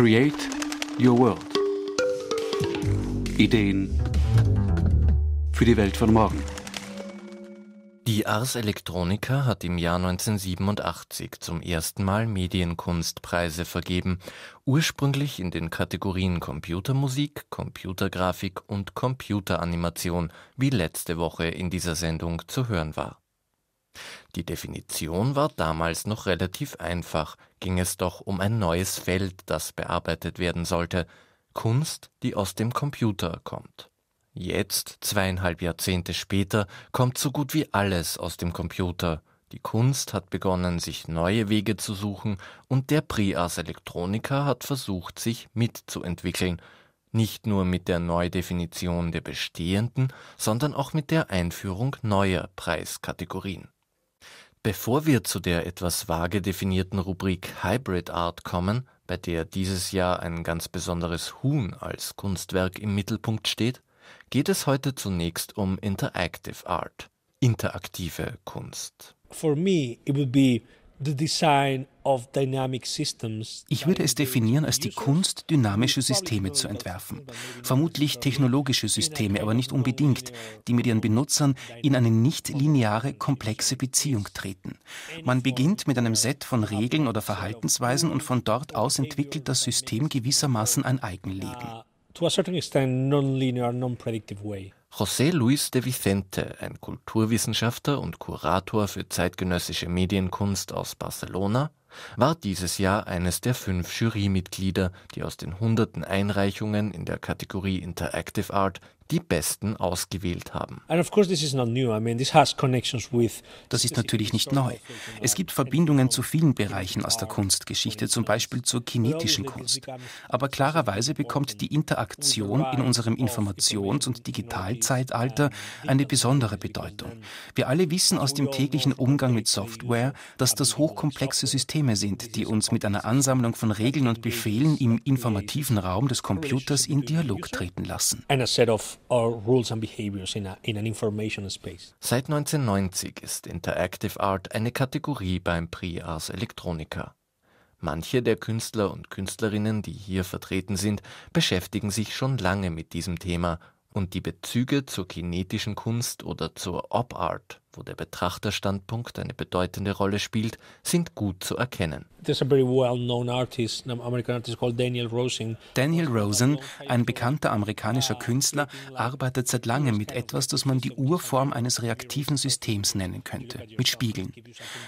Create Your World. Ideen für die Welt von morgen. Die Ars Electronica hat im Jahr 1987 zum ersten Mal Medienkunstpreise vergeben, ursprünglich in den Kategorien Computermusik, Computergrafik und Computeranimation, wie letzte Woche in dieser Sendung zu hören war. Die Definition war damals noch relativ einfach, ging es doch um ein neues Feld, das bearbeitet werden sollte Kunst, die aus dem Computer kommt. Jetzt, zweieinhalb Jahrzehnte später, kommt so gut wie alles aus dem Computer. Die Kunst hat begonnen, sich neue Wege zu suchen, und der Prias Electronica hat versucht, sich mitzuentwickeln, nicht nur mit der Neudefinition der bestehenden, sondern auch mit der Einführung neuer Preiskategorien Bevor wir zu der etwas vage definierten Rubrik Hybrid Art kommen, bei der dieses Jahr ein ganz besonderes Huhn als Kunstwerk im Mittelpunkt steht, geht es heute zunächst um Interactive Art, interaktive Kunst. For me it would be ich würde es definieren als die Kunst, dynamische Systeme zu entwerfen. Vermutlich technologische Systeme, aber nicht unbedingt, die mit ihren Benutzern in eine nicht lineare, komplexe Beziehung treten. Man beginnt mit einem Set von Regeln oder Verhaltensweisen und von dort aus entwickelt das System gewissermaßen ein Eigenleben. Uh, to a certain extent, non-linear, non-predictive way. José Luis de Vicente, ein Kulturwissenschaftler und Kurator für zeitgenössische Medienkunst aus Barcelona, war dieses Jahr eines der fünf Jurymitglieder, die aus den hunderten Einreichungen in der Kategorie Interactive Art die Besten ausgewählt haben. Das ist natürlich nicht neu. Es gibt Verbindungen zu vielen Bereichen aus der Kunstgeschichte, zum Beispiel zur kinetischen Kunst. Aber klarerweise bekommt die Interaktion in unserem Informations- und Digitalzeitalter eine besondere Bedeutung. Wir alle wissen aus dem täglichen Umgang mit Software, dass das hochkomplexe Systeme sind, die uns mit einer Ansammlung von Regeln und Befehlen im informativen Raum des Computers in Dialog treten lassen. And a set of our rules and behaviors in, a, in an information space. Seit 1990 ist Interactive Art eine Kategorie beim Prix Ars Electronica. Manche der Künstler und Künstlerinnen, die hier vertreten sind, beschäftigen sich schon lange mit diesem Thema und die Bezüge zur kinetischen Kunst oder zur Op Art, wo der Betrachterstandpunkt eine bedeutende Rolle spielt, sind gut zu erkennen. Daniel Rosen, ein bekannter amerikanischer Künstler, arbeitet seit langem mit etwas, das man die Urform eines reaktiven Systems nennen könnte, mit Spiegeln.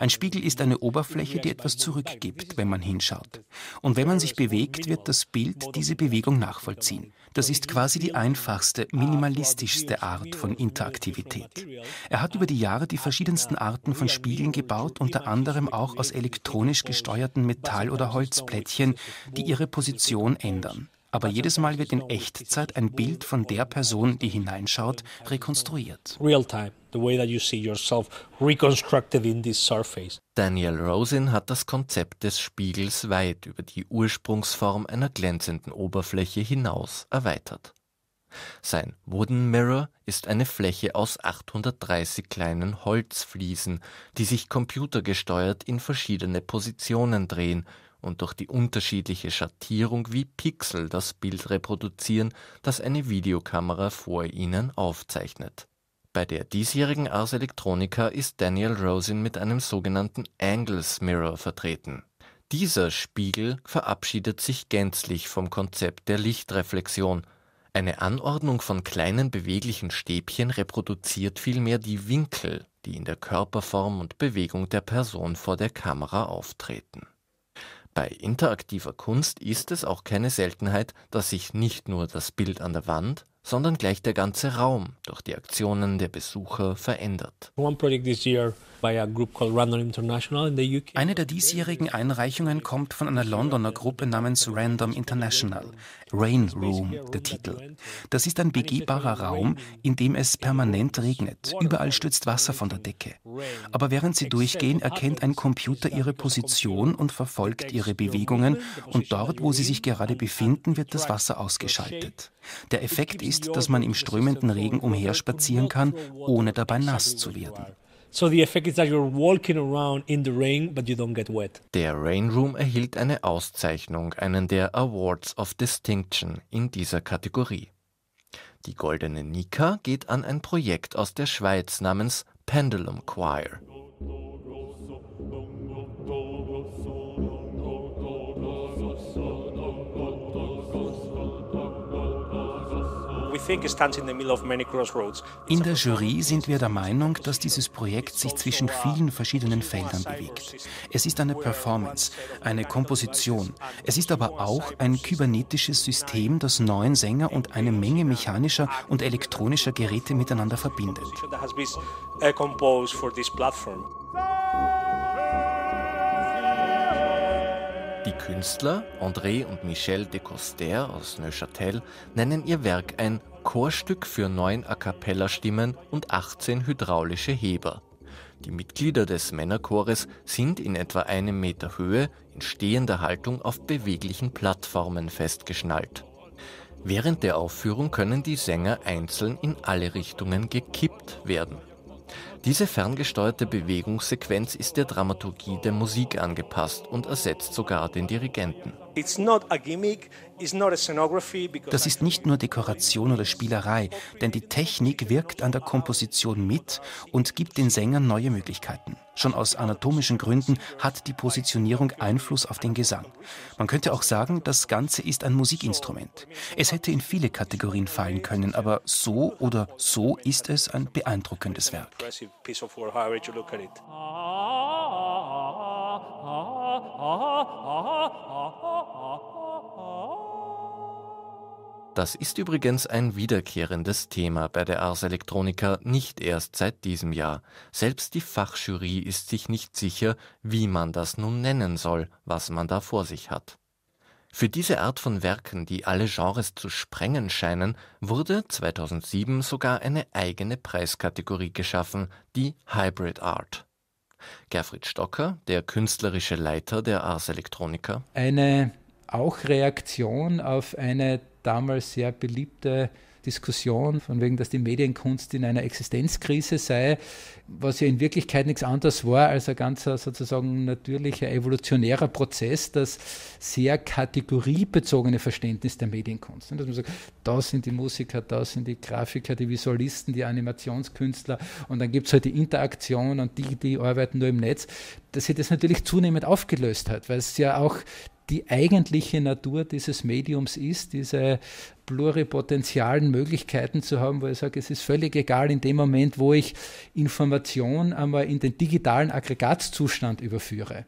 Ein Spiegel ist eine Oberfläche, die etwas zurückgibt, wenn man hinschaut. Und wenn man sich bewegt, wird das Bild diese Bewegung nachvollziehen. Das ist quasi die einfachste, minimalistischste Art von Interaktivität. Er hat über die Jahre die verschiedensten Arten von Spiegeln gebaut, unter anderem auch aus elektronisch gesteuerten Metall- oder Holzplättchen, die ihre Position ändern. Aber jedes Mal wird in Echtzeit ein Bild von der Person, die hineinschaut, rekonstruiert. Real time the way that you see yourself reconstructed in this surface. Daniel Rosen hat das Konzept des Spiegels weit über die Ursprungsform einer glänzenden Oberfläche hinaus erweitert. Sein Wooden Mirror ist eine Fläche aus 830 kleinen Holzfliesen, die sich computergesteuert in verschiedene Positionen drehen und durch die unterschiedliche Schattierung wie Pixel das Bild reproduzieren, das eine Videokamera vor ihnen aufzeichnet. Bei der diesjährigen Ars Electronica ist Daniel Rosen mit einem sogenannten Angles Mirror vertreten. Dieser Spiegel verabschiedet sich gänzlich vom Konzept der Lichtreflexion. Eine Anordnung von kleinen beweglichen Stäbchen reproduziert vielmehr die Winkel, die in der Körperform und Bewegung der Person vor der Kamera auftreten. Bei interaktiver Kunst ist es auch keine Seltenheit, dass sich nicht nur das Bild an der Wand, sondern gleich der ganze Raum durch die Aktionen der Besucher verändert. Eine der diesjährigen Einreichungen kommt von einer Londoner Gruppe namens Random International. Rain Room der Titel. Das ist ein begehbarer Raum, in dem es permanent regnet. Überall stürzt Wasser von der Decke. Aber während sie durchgehen, erkennt ein Computer ihre Position und verfolgt ihre Bewegungen und dort, wo sie sich gerade befinden, wird das Wasser ausgeschaltet. Der Effekt ist, dass man im strömenden Regen umherspazieren kann, ohne dabei nass zu werden. So the effect is that you're walking around in the rain, but you don't get wet. Der Rain Room erhielt eine Auszeichnung, einen der Awards of Distinction in dieser Kategorie. Die goldene Nika geht an ein Projekt aus der Schweiz namens Pendulum Choir. In der Jury sind wir der Meinung, dass dieses Projekt sich zwischen vielen verschiedenen Feldern bewegt. Es ist eine Performance, eine Komposition. Es ist aber auch ein kybernetisches System, das neun Sänger und eine Menge mechanischer und elektronischer Geräte miteinander verbindet. Uh, Die Künstler André und Michel de Coster aus Neuchâtel nennen ihr Werk ein Chorstück für neun A cappella-Stimmen und 18 hydraulische Heber. Die Mitglieder des Männerchores sind in etwa einem Meter Höhe in stehender Haltung auf beweglichen Plattformen festgeschnallt. Während der Aufführung können die Sänger einzeln in alle Richtungen gekippt werden diese ferngesteuerte Bewegungssequenz ist der Dramaturgie der Musik angepasst und ersetzt sogar den Dirigenten. Das ist nicht nur Dekoration oder Spielerei, denn die Technik wirkt an der Komposition mit und gibt den Sängern neue Möglichkeiten. Schon aus anatomischen Gründen hat die Positionierung Einfluss auf den Gesang. Man könnte auch sagen, das Ganze ist ein Musikinstrument. Es hätte in viele Kategorien fallen können, aber so oder so ist es ein beeindruckendes Werk piece of war, however you look at it. Das ist übrigens ein wiederkehrendes Thema bei der Ars Electronica, nicht erst seit diesem Jahr. Selbst die Fachjury ist sich nicht sicher, wie man das nun nennen soll, was man da vor sich hat. Für diese Art von Werken, die alle Genres zu sprengen scheinen, wurde 2007 sogar eine eigene Preiskategorie geschaffen, die Hybrid Art. Gerfried Stocker, der künstlerische Leiter der Ars Electronica. Eine auch Reaktion auf eine damals sehr beliebte Diskussion, von wegen, dass die Medienkunst in einer Existenzkrise sei, was ja in Wirklichkeit nichts anderes war als ein ganzer sozusagen natürlicher evolutionärer Prozess, das sehr kategoriebezogene Verständnis der Medienkunst. Ne, dass man sagt, das sind die Musiker, da sind die Grafiker, die Visualisten, die Animationskünstler und dann gibt es halt die Interaktion und die, die arbeiten nur im Netz, dass sich das natürlich zunehmend aufgelöst hat, weil es ja auch die eigentliche Natur dieses Mediums ist, diese pluripotenzialen Möglichkeiten zu haben, wo ich sage, es ist völlig egal in dem Moment, wo ich Information einmal in den digitalen Aggregatzustand überführe.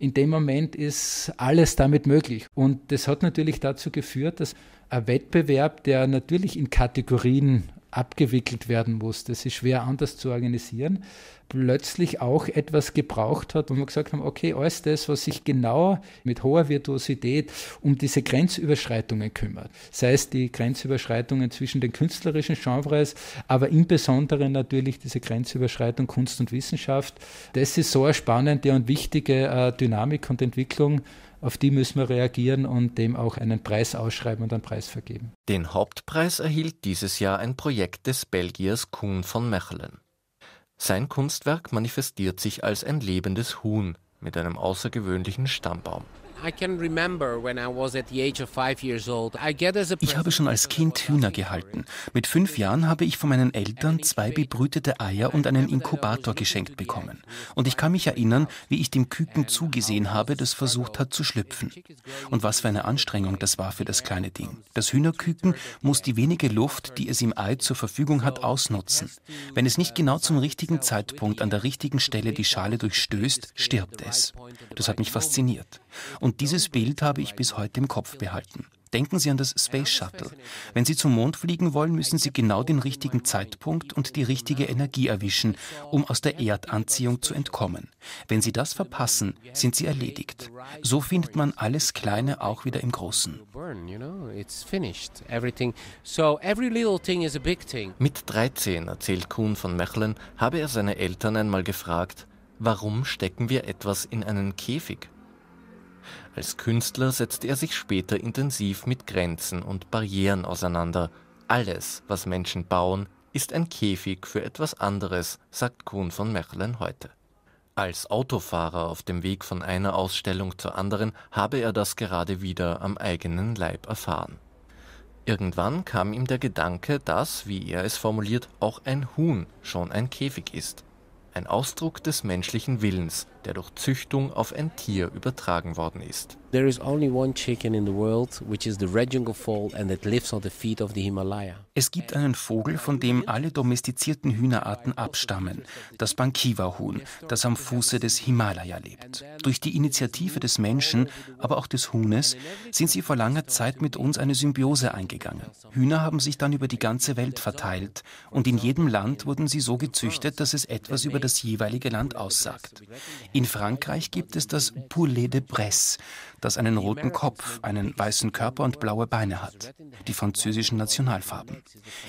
In dem Moment ist alles damit möglich. Und das hat natürlich dazu geführt, dass ein Wettbewerb, der natürlich in Kategorien abgewickelt werden muss, das ist schwer anders zu organisieren, plötzlich auch etwas gebraucht hat, wo wir gesagt haben, okay, alles das, was sich genau mit hoher Virtuosität um diese Grenzüberschreitungen kümmert, sei es die Grenzüberschreitungen zwischen den künstlerischen Genres, aber im Besonderen natürlich diese Grenzüberschreitung Kunst und Wissenschaft, das ist so eine spannende und wichtige äh, Dynamik und Entwicklung, auf die müssen wir reagieren und dem auch einen Preis ausschreiben und einen Preis vergeben. Den Hauptpreis erhielt dieses Jahr ein Projekt des Belgiers Kuhn von Mechelen. Sein Kunstwerk manifestiert sich als ein lebendes Huhn mit einem außergewöhnlichen Stammbaum ich habe schon als Kind Hühner gehalten. Mit fünf Jahren habe ich von meinen Eltern zwei bebrütete Eier und einen Inkubator geschenkt bekommen. Und ich kann mich erinnern, wie ich dem Küken zugesehen habe, das versucht hat zu schlüpfen. Und was für eine Anstrengung das war für das kleine Ding. Das Hühnerküken muss die wenige Luft, die es im Ei zur Verfügung hat, ausnutzen. Wenn es nicht genau zum richtigen Zeitpunkt an der richtigen Stelle die Schale durchstößt, stirbt es. Das hat mich fasziniert. Und dieses Bild habe ich bis heute im Kopf behalten. Denken Sie an das Space Shuttle. Wenn Sie zum Mond fliegen wollen, müssen Sie genau den richtigen Zeitpunkt und die richtige Energie erwischen, um aus der Erdanziehung zu entkommen. Wenn Sie das verpassen, sind Sie erledigt. So findet man alles Kleine auch wieder im Großen. Mit 13, erzählt Kuhn von Mechlen, habe er seine Eltern einmal gefragt, warum stecken wir etwas in einen Käfig? Als Künstler setzte er sich später intensiv mit Grenzen und Barrieren auseinander. Alles, was Menschen bauen, ist ein Käfig für etwas anderes, sagt Kuhn von Mechelen heute. Als Autofahrer auf dem Weg von einer Ausstellung zur anderen habe er das gerade wieder am eigenen Leib erfahren. Irgendwann kam ihm der Gedanke, dass, wie er es formuliert, auch ein Huhn schon ein Käfig ist. Ein Ausdruck des menschlichen Willens, der durch Züchtung auf ein Tier übertragen worden ist. There is only one chicken in the world, which is the red jungle fowl and it lives on the feet of the Himalaya. Es gibt einen Vogel, von dem alle domestizierten Hühnerarten abstammen, das Bankiva-Huhn, das am Fuße des Himalaya lebt. Durch die Initiative des Menschen, aber auch des Huhnes, sind sie vor langer Zeit mit uns eine Symbiose eingegangen. Hühner haben sich dann über die ganze Welt verteilt und in jedem Land wurden sie so gezüchtet, dass es etwas über das jeweilige Land aussagt. In Frankreich gibt es das Poulet de Bresse, das einen roten Kopf, einen weißen Körper und blaue Beine hat, die französischen Nationalfarben.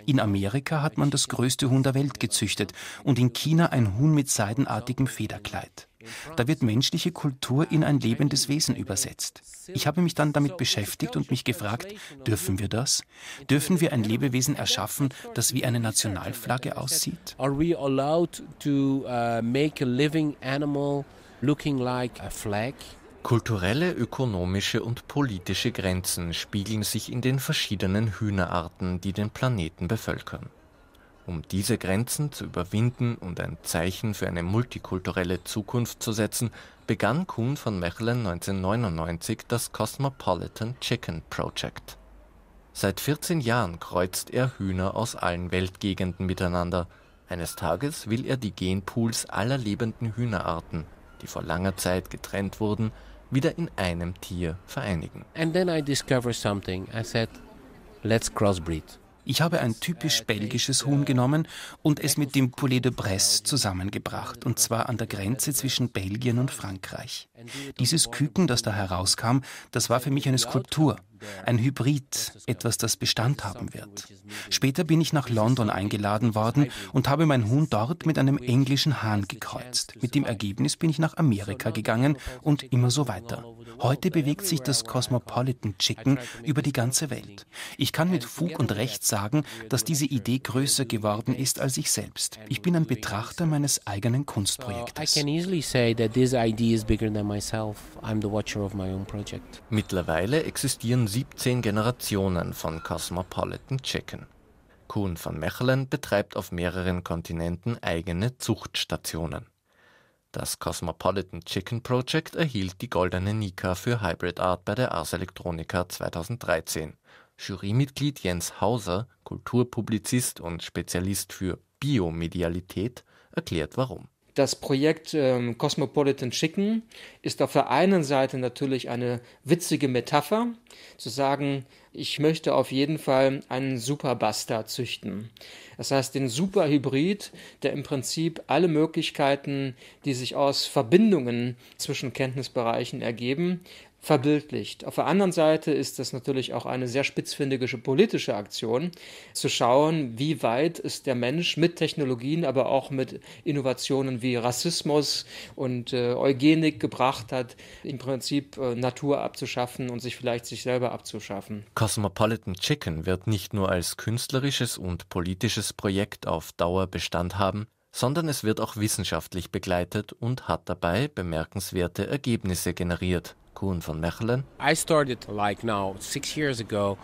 In Amerika hat man das größte Huhn der Welt gezüchtet und in China ein Huhn mit seidenartigem Federkleid. Da wird menschliche Kultur in ein lebendes Wesen übersetzt. Ich habe mich dann damit beschäftigt und mich gefragt, dürfen wir das? Dürfen wir ein Lebewesen erschaffen, das wie eine Nationalflagge aussieht? Are we allowed to uh, make a living animal looking like a flag? Kulturelle, ökonomische und politische Grenzen spiegeln sich in den verschiedenen Hühnerarten, die den Planeten bevölkern. Um diese Grenzen zu überwinden und ein Zeichen für eine multikulturelle Zukunft zu setzen, begann Kuhn von Mechelen 1999 das Cosmopolitan Chicken Project. Seit 14 Jahren kreuzt er Hühner aus allen Weltgegenden miteinander. Eines Tages will er die Genpools aller lebenden Hühnerarten, die vor langer Zeit getrennt wurden, wieder in einem Tier vereinigen. And then I discovered something. I said, let's crossbreed. Ich habe ein typisch belgisches Huhn genommen und es mit dem Poulet de Bresse zusammengebracht, und zwar an der Grenze zwischen Belgien und Frankreich. Dieses Küken, das da herauskam, das war für mich eine Skulptur ein Hybrid, etwas, das Bestand haben wird. Später bin ich nach London eingeladen worden und habe meinen Huhn dort mit einem englischen Hahn gekreuzt. Mit dem Ergebnis bin ich nach Amerika gegangen und immer so weiter. Heute bewegt sich das Cosmopolitan Chicken über die ganze Welt. Ich kann mit Fug und Recht sagen, dass diese Idee größer geworden ist als ich selbst. Ich bin ein Betrachter meines eigenen Kunstprojektes. Mittlerweile existieren 17 Generationen von Cosmopolitan Chicken. Kuhn von Mechelen betreibt auf mehreren Kontinenten eigene Zuchtstationen. Das Cosmopolitan Chicken Project erhielt die Goldene Nika für Hybrid Art bei der Ars Electronica 2013. Jurymitglied Jens Hauser, Kulturpublizist und Spezialist für Biomedialität, erklärt warum. Das Projekt ähm, Cosmopolitan Chicken ist auf der einen Seite natürlich eine witzige Metapher, zu sagen, ich möchte auf jeden Fall einen Superbastard züchten. Das heißt, den Superhybrid, der im Prinzip alle Möglichkeiten, die sich aus Verbindungen zwischen Kenntnisbereichen ergeben, verbildlicht. Auf der anderen Seite ist das natürlich auch eine sehr spitzfindige politische Aktion, zu schauen, wie weit ist der Mensch mit Technologien, aber auch mit Innovationen wie Rassismus und äh, Eugenik gebracht hat, im Prinzip äh, Natur abzuschaffen und sich vielleicht sich selber abzuschaffen. Cosmopolitan Chicken wird nicht nur als künstlerisches und politisches Projekt auf Dauer Bestand haben, sondern es wird auch wissenschaftlich begleitet und hat dabei bemerkenswerte Ergebnisse generiert. Kuhn von Mechelen.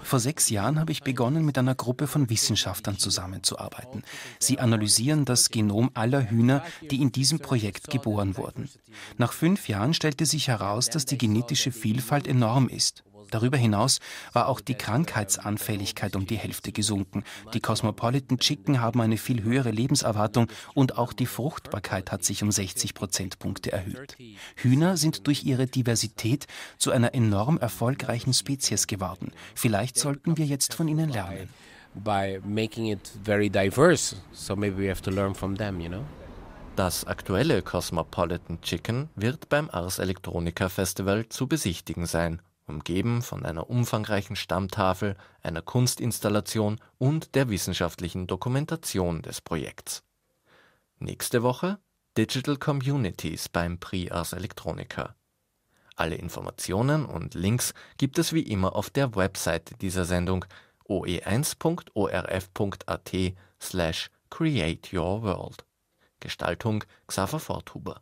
Vor sechs Jahren habe ich begonnen, mit einer Gruppe von Wissenschaftlern zusammenzuarbeiten. Sie analysieren das Genom aller Hühner, die in diesem Projekt geboren wurden. Nach fünf Jahren stellte sich heraus, dass die genetische Vielfalt enorm ist. Darüber hinaus war auch die Krankheitsanfälligkeit um die Hälfte gesunken. Die Cosmopolitan Chicken haben eine viel höhere Lebenserwartung und auch die Fruchtbarkeit hat sich um 60 Prozentpunkte erhöht. Hühner sind durch ihre Diversität zu einer enorm erfolgreichen Spezies geworden. Vielleicht sollten wir jetzt von ihnen lernen. By making it very diverse, so maybe we have to learn from them, you know? Das aktuelle Cosmopolitan Chicken wird beim Ars Electronica Festival zu besichtigen sein umgeben von einer umfangreichen Stammtafel, einer Kunstinstallation und der wissenschaftlichen Dokumentation des Projekts. Nächste Woche Digital Communities beim Prix Ars Electronica. Alle Informationen und Links gibt es wie immer auf der Webseite dieser Sendung oe1.orf.at/createyourworld. slash Gestaltung Xaver Forthuber